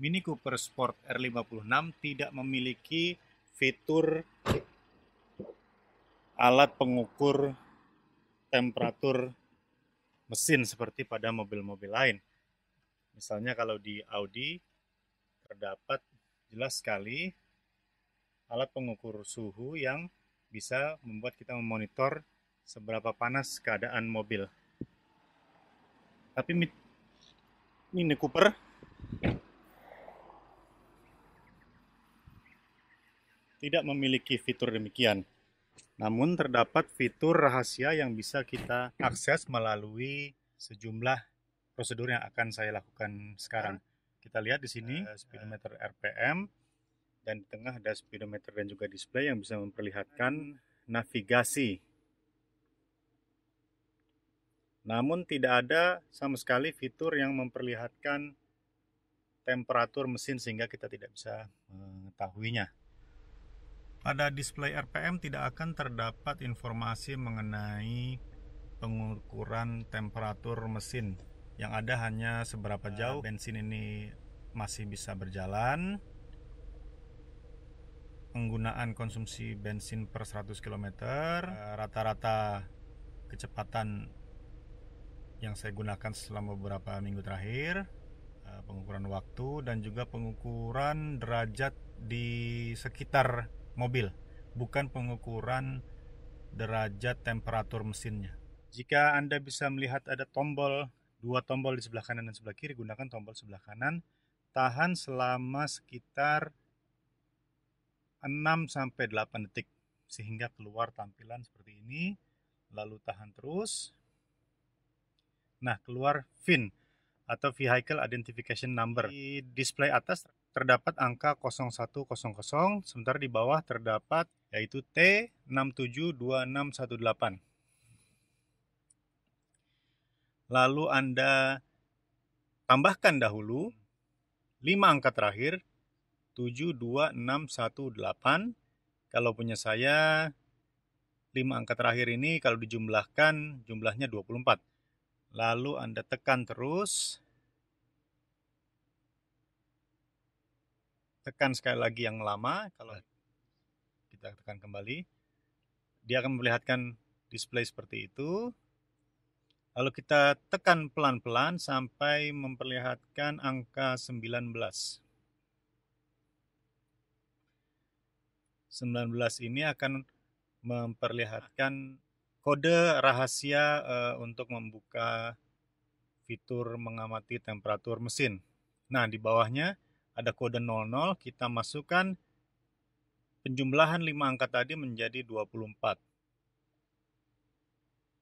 Mini Cooper Sport R56 tidak memiliki fitur alat pengukur temperatur mesin seperti pada mobil-mobil lain. Misalnya kalau di Audi terdapat jelas sekali alat pengukur suhu yang bisa membuat kita memonitor seberapa panas keadaan mobil. Tapi Mini Cooper tidak memiliki fitur demikian. Namun terdapat fitur rahasia yang bisa kita akses melalui sejumlah prosedur yang akan saya lakukan sekarang. Kita lihat di sini uh, speedometer RPM dan di tengah ada speedometer dan juga display yang bisa memperlihatkan navigasi. Namun tidak ada sama sekali fitur yang memperlihatkan temperatur mesin sehingga kita tidak bisa mengetahuinya. Pada display RPM tidak akan terdapat informasi mengenai pengukuran temperatur mesin yang ada hanya seberapa nah, jauh bensin ini masih bisa berjalan penggunaan konsumsi bensin per 100 km eh, rata-rata kecepatan yang saya gunakan selama beberapa minggu terakhir eh, pengukuran waktu dan juga pengukuran derajat di sekitar mobil, bukan pengukuran derajat temperatur mesinnya. Jika Anda bisa melihat ada tombol, dua tombol di sebelah kanan dan sebelah kiri, gunakan tombol sebelah kanan. Tahan selama sekitar 6-8 detik sehingga keluar tampilan seperti ini. Lalu tahan terus. Nah, keluar VIN atau Vehicle Identification Number. Di display atas terdapat angka 0100, sementara di bawah terdapat yaitu T672618. Lalu Anda tambahkan dahulu 5 angka terakhir 72618. Kalau punya saya 5 angka terakhir ini kalau dijumlahkan jumlahnya 24. Lalu Anda tekan terus tekan sekali lagi yang lama kalau kita tekan kembali dia akan memperlihatkan display seperti itu lalu kita tekan pelan-pelan sampai memperlihatkan angka 19 19 ini akan memperlihatkan kode rahasia uh, untuk membuka fitur mengamati temperatur mesin. Nah, di bawahnya ada kode 00, kita masukkan penjumlahan 5 angka tadi menjadi 24.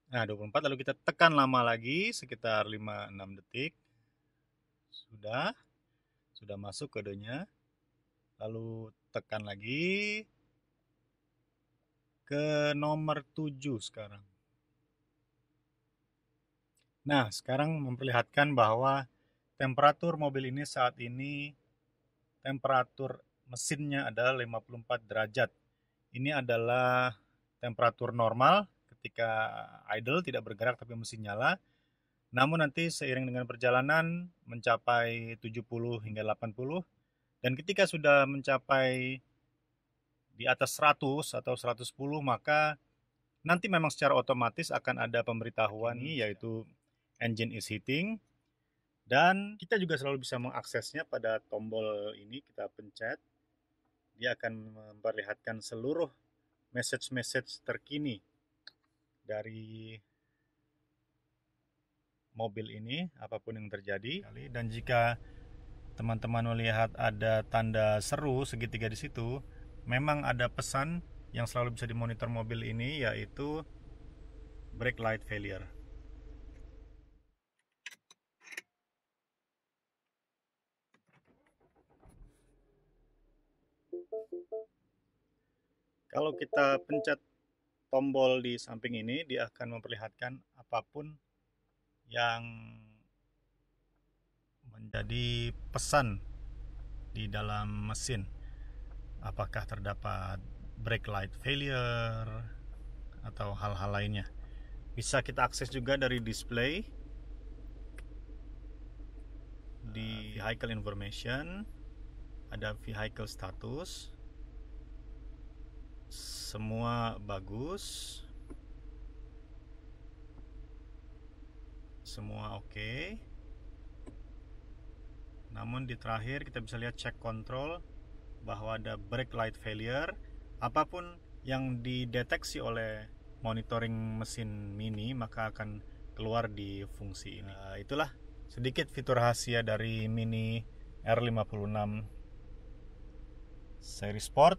Nah, 24 lalu kita tekan lama lagi sekitar 5 6 detik. Sudah. Sudah masuk kodenya. Lalu tekan lagi ke nomor 7 sekarang. Nah, sekarang memperlihatkan bahwa temperatur mobil ini saat ini temperatur mesinnya adalah 54 derajat. Ini adalah temperatur normal ketika idle tidak bergerak tapi mesin nyala. Namun nanti seiring dengan perjalanan mencapai 70 hingga 80 dan ketika sudah mencapai di atas 100 atau 110 maka nanti memang secara otomatis akan ada pemberitahuan ini hmm, yaitu engine is heating dan kita juga selalu bisa mengaksesnya pada tombol ini kita pencet. Dia akan memperlihatkan seluruh message-message terkini dari mobil ini apapun yang terjadi. Dan jika teman-teman melihat ada tanda seru segitiga di situ, memang ada pesan yang selalu bisa dimonitor mobil ini yaitu brake light failure. Kalau kita pencet tombol di samping ini, dia akan memperlihatkan apapun yang menjadi pesan di dalam mesin. Apakah terdapat brake light failure atau hal-hal lainnya. Bisa kita akses juga dari display di nah, vehicle information, ada vehicle status, semua bagus semua oke okay. namun di terakhir kita bisa lihat check control bahwa ada brake light failure apapun yang dideteksi oleh monitoring mesin mini maka akan keluar di fungsi ini nah, itulah sedikit fitur rahasia dari mini R56 seri sport